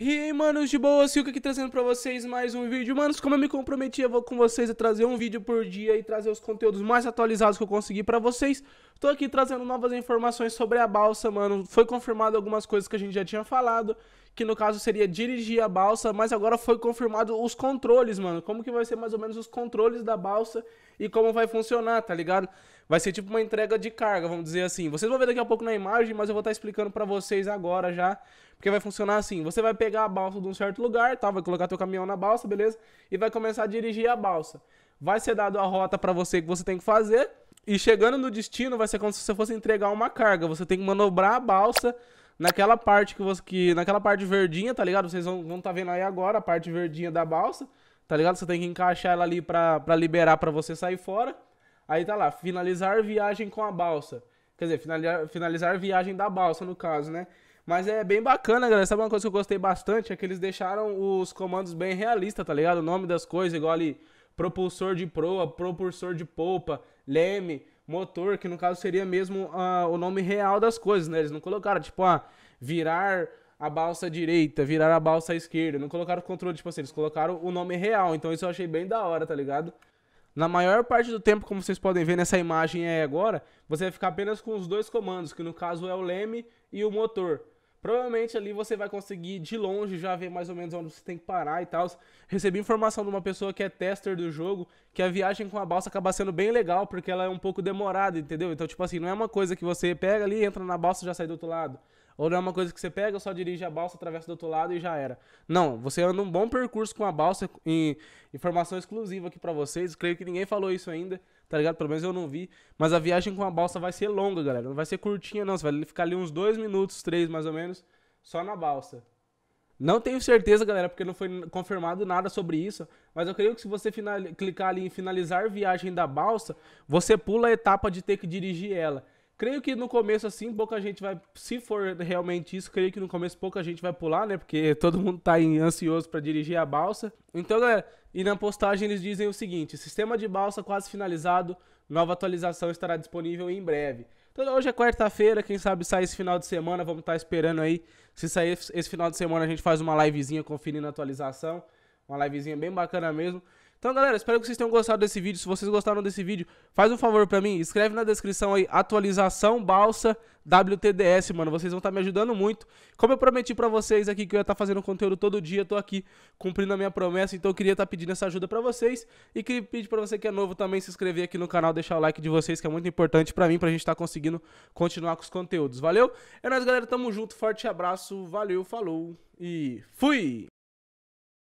E aí, manos de boa, Silca aqui trazendo pra vocês mais um vídeo. Manos, como eu me comprometi, eu vou com vocês a trazer um vídeo por dia e trazer os conteúdos mais atualizados que eu conseguir pra vocês. Tô aqui trazendo novas informações sobre a balsa, mano. Foi confirmado algumas coisas que a gente já tinha falado, que no caso seria dirigir a balsa, mas agora foi confirmado os controles, mano. Como que vai ser mais ou menos os controles da balsa e como vai funcionar, tá ligado? Vai ser tipo uma entrega de carga, vamos dizer assim. Vocês vão ver daqui a pouco na imagem, mas eu vou estar tá explicando para vocês agora já, porque vai funcionar assim. Você vai pegar a balsa de um certo lugar, tá? Vai colocar teu caminhão na balsa, beleza? E vai começar a dirigir a balsa. Vai ser dado a rota para você que você tem que fazer. E chegando no destino, vai ser como se você fosse entregar uma carga. Você tem que manobrar a balsa naquela parte que você. Que, naquela parte verdinha, tá ligado? Vocês vão estar tá vendo aí agora a parte verdinha da balsa, tá ligado? Você tem que encaixar ela ali pra, pra liberar pra você sair fora. Aí tá lá, finalizar viagem com a balsa. Quer dizer, finalizar, finalizar viagem da balsa, no caso, né? Mas é bem bacana, galera. Sabe uma coisa que eu gostei bastante? É que eles deixaram os comandos bem realistas, tá ligado? O nome das coisas, igual ali propulsor de proa, propulsor de polpa, leme, motor, que no caso seria mesmo ah, o nome real das coisas, né? Eles não colocaram, tipo, ah, virar a balsa direita, virar a balsa esquerda. Não colocaram o controle, tipo assim, eles colocaram o nome real. Então isso eu achei bem da hora, tá ligado? Na maior parte do tempo, como vocês podem ver nessa imagem aí agora, você vai ficar apenas com os dois comandos, que no caso é o leme e o motor. Provavelmente ali você vai conseguir de longe já ver mais ou menos onde você tem que parar e tal. Recebi informação de uma pessoa que é tester do jogo que a viagem com a balsa acaba sendo bem legal porque ela é um pouco demorada, entendeu? Então, tipo assim, não é uma coisa que você pega ali, entra na balsa e já sai do outro lado. Ou não é uma coisa que você pega, só dirige a balsa, atravessa do outro lado e já era. Não, você anda um bom percurso com a balsa e informação exclusiva aqui para vocês. Creio que ninguém falou isso ainda, tá ligado? Pelo menos eu não vi. Mas a viagem com a balsa vai ser longa, galera. Não vai ser curtinha, não. Você vai ficar ali uns dois minutos, três mais ou menos, só na balsa. Não tenho certeza, galera, porque não foi confirmado nada sobre isso. Mas eu creio que se você clicar ali em finalizar viagem da balsa, você pula a etapa de ter que dirigir ela. Creio que no começo, assim, pouca gente vai. Se for realmente isso, creio que no começo pouca gente vai pular, né? Porque todo mundo tá ansioso para dirigir a balsa. Então, galera, e na postagem eles dizem o seguinte: sistema de balsa quase finalizado, nova atualização estará disponível em breve. Então, hoje é quarta-feira, quem sabe sai esse final de semana, vamos estar tá esperando aí. Se sair esse final de semana, a gente faz uma livezinha conferindo a atualização. Uma livezinha bem bacana mesmo. Então, galera, espero que vocês tenham gostado desse vídeo. Se vocês gostaram desse vídeo, faz um favor pra mim, escreve na descrição aí, atualização balsa WTDS, mano. Vocês vão estar tá me ajudando muito. Como eu prometi pra vocês aqui que eu ia estar tá fazendo conteúdo todo dia, tô aqui cumprindo a minha promessa, então eu queria estar tá pedindo essa ajuda pra vocês. E queria pedir pra você que é novo também se inscrever aqui no canal, deixar o like de vocês, que é muito importante pra mim, pra gente estar tá conseguindo continuar com os conteúdos. Valeu? É nóis, galera. Tamo junto. Forte abraço. Valeu, falou e fui!